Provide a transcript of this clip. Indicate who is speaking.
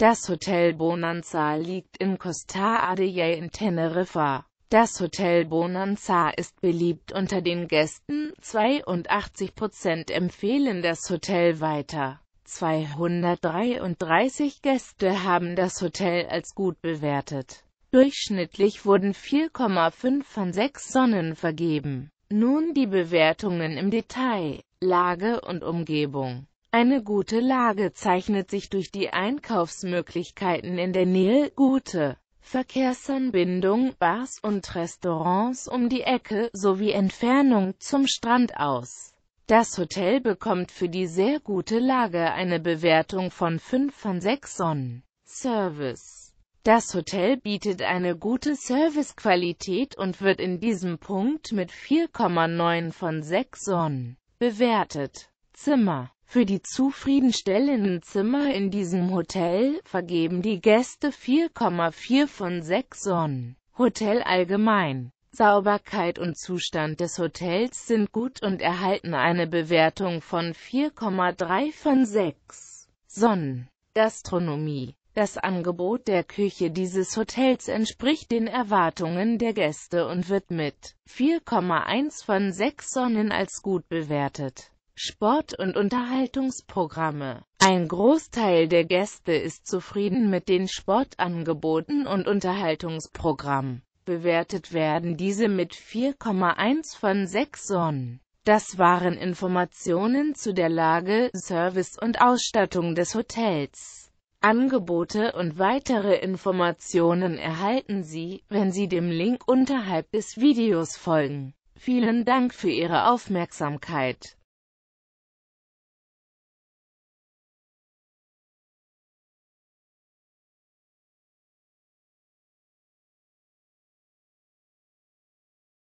Speaker 1: Das Hotel Bonanza liegt in Costa Adaye in Teneriffa. Das Hotel Bonanza ist beliebt unter den Gästen, 82% empfehlen das Hotel weiter. 233 Gäste haben das Hotel als gut bewertet. Durchschnittlich wurden 4,5 von 6 Sonnen vergeben. Nun die Bewertungen im Detail, Lage und Umgebung. Eine gute Lage zeichnet sich durch die Einkaufsmöglichkeiten in der Nähe, gute Verkehrsanbindung, Bars und Restaurants um die Ecke sowie Entfernung zum Strand aus. Das Hotel bekommt für die sehr gute Lage eine Bewertung von 5 von 6 Sonnen. Service Das Hotel bietet eine gute Servicequalität und wird in diesem Punkt mit 4,9 von 6 Sonnen bewertet. Zimmer für die zufriedenstellenden Zimmer in diesem Hotel vergeben die Gäste 4,4 von 6 Sonnen. Hotel allgemein. Sauberkeit und Zustand des Hotels sind gut und erhalten eine Bewertung von 4,3 von 6 Sonnen. Gastronomie. Das Angebot der Küche dieses Hotels entspricht den Erwartungen der Gäste und wird mit 4,1 von 6 Sonnen als gut bewertet. Sport- und Unterhaltungsprogramme. Ein Großteil der Gäste ist zufrieden mit den Sportangeboten und Unterhaltungsprogramm. Bewertet werden diese mit 4,1 von 6 Sonnen. Das waren Informationen zu der Lage, Service und Ausstattung des Hotels. Angebote und weitere Informationen erhalten Sie, wenn Sie dem Link unterhalb des Videos folgen. Vielen Dank für Ihre Aufmerksamkeit.